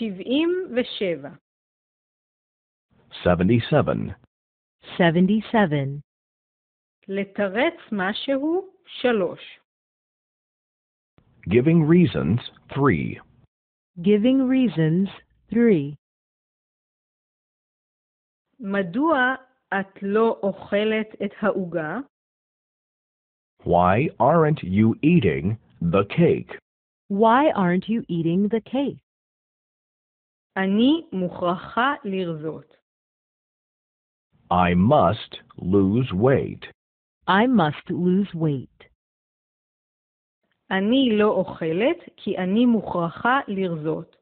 77 77 Giving reasons 3 Giving reasons 3 מדוע את לא אוכלת את העוגה? Why aren't you eating the cake? Why aren't you eating the cake? אני מוכרחה לרזות. I must lose weight. I must lose weight. אני לא אוכלת כי אני מוכרחה לרזות.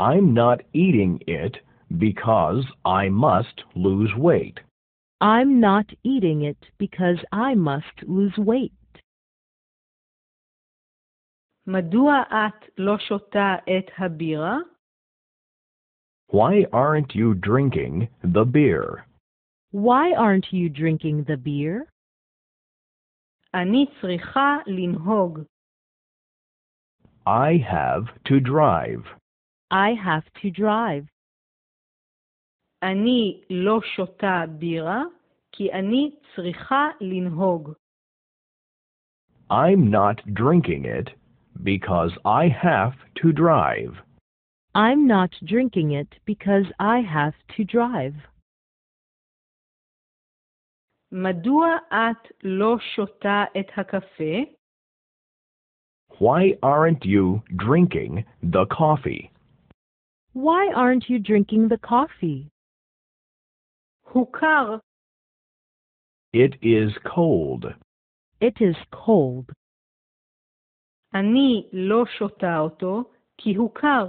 I'm not eating it because I must lose weight. I'm not eating it because I must lose weight. מדוע את לא שותה את הבירה? Why aren't you drinking the beer? Why aren't you drinking the beer? אני צריכה לנהוג. I have to drive. I have to drive. אני לא שותה בירה כי אני צריכה לנהוג. I'm not drinking it because I have to drive. I'm not drinking it because I have to drive. מדוע את לא שותה את הקפה? Why aren't you drinking the coffee? Why aren't you drinking the coffee? הוא It is cold. It is cold. אני לא שותה אותו כי הוא קר.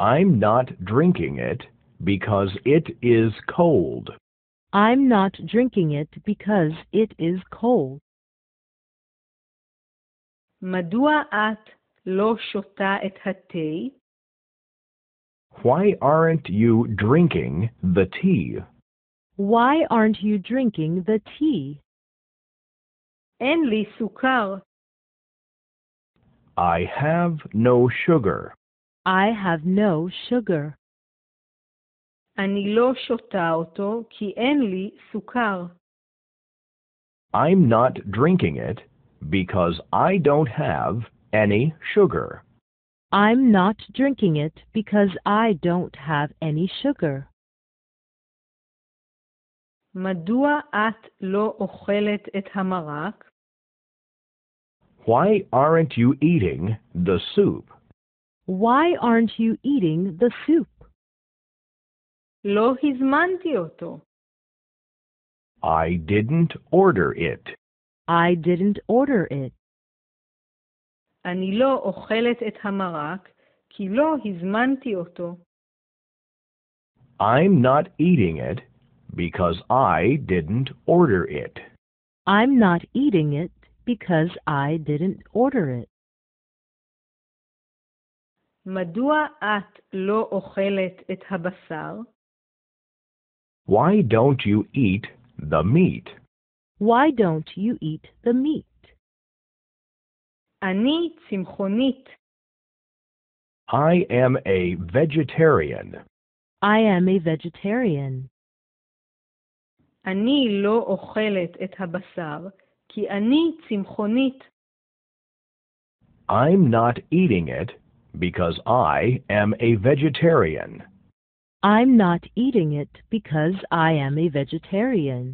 I'm not drinking it because it is cold. I'm not drinking it because it is cold. מדוע את לא שותה את התה? Why aren't you drinking the tea? Why aren't you drinking the tea? אין לי סוכר. I have no sugar. I have no sugar. אני לא שותה אותו כי אין לי סוכר. I'm not drinking it because I don't have any sugar. I'm not drinking it because I don't have any sugar. מדוע את לא אוכלת את המרק? Why aren't you eating the soup? Why aren't you eating the soup? לא הזמנתי I didn't order it. I didn't order it. אני lo אוכלת את המרק ki lo הזמנתי I'm not eating it because I didn't order it. I'm not eating it because I didn't order it. מדוע את לא אוכלת את הבשר? Why don't you eat the meat? Why don't you eat the meat? אני צמחונית. I am a vegetarian. I am a vegetarian. אני לא אוכלת את הבשר כי אני צמחונית. I'm not eating it because I am a vegetarian. I'm not eating it because I am a vegetarian.